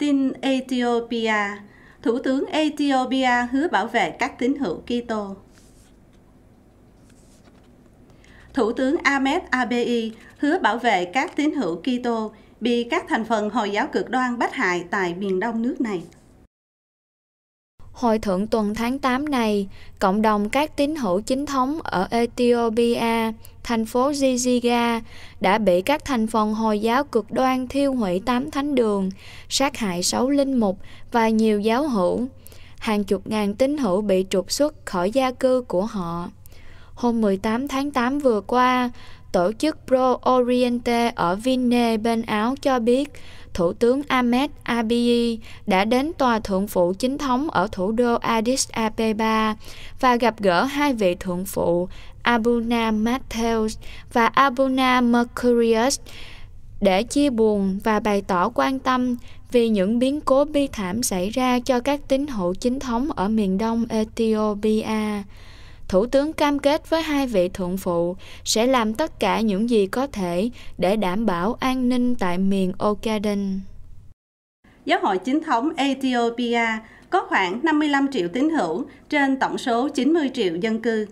tin Ethiopia, Thủ tướng Ethiopia hứa bảo vệ các tín hữu Kitô. Thủ tướng Ahmed Abiy hứa bảo vệ các tín hữu Kitô bị các thành phần Hồi giáo cực đoan bắt hại tại miền đông nước này. Hồi thượng tuần tháng 8 này, cộng đồng các tín hữu chính thống ở Ethiopia thành phố Jijiga đã bị các thành phần Hồi giáo cực đoan thiêu hủy tám thánh đường, sát hại sáu linh mục và nhiều giáo hữu. Hàng chục ngàn tín hữu bị trục xuất khỏi gia cư của họ. Hôm 18 tháng 8 vừa qua, tổ chức Pro Oriente ở Vinne bên Áo cho biết Thủ tướng Ahmed Abiy đã đến tòa thượng phụ chính thống ở thủ đô Addis Ababa và gặp gỡ hai vị thượng phụ Abuna Matthews và Abuna Mercurius để chia buồn và bày tỏ quan tâm vì những biến cố bi thảm xảy ra cho các tín hữu chính thống ở miền đông Ethiopia. Thủ tướng cam kết với hai vị thượng phụ sẽ làm tất cả những gì có thể để đảm bảo an ninh tại miền Ogaden. Giáo hội chính thống Ethiopia có khoảng 55 triệu tín hữu trên tổng số 90 triệu dân cư.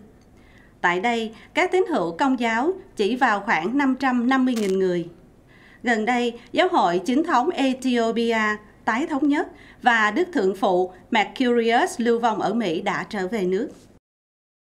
Tại đây, các tín hữu công giáo chỉ vào khoảng 550.000 người. Gần đây, giáo hội chính thống Ethiopia tái thống nhất và Đức Thượng Phụ Mercurius lưu vong ở Mỹ đã trở về nước.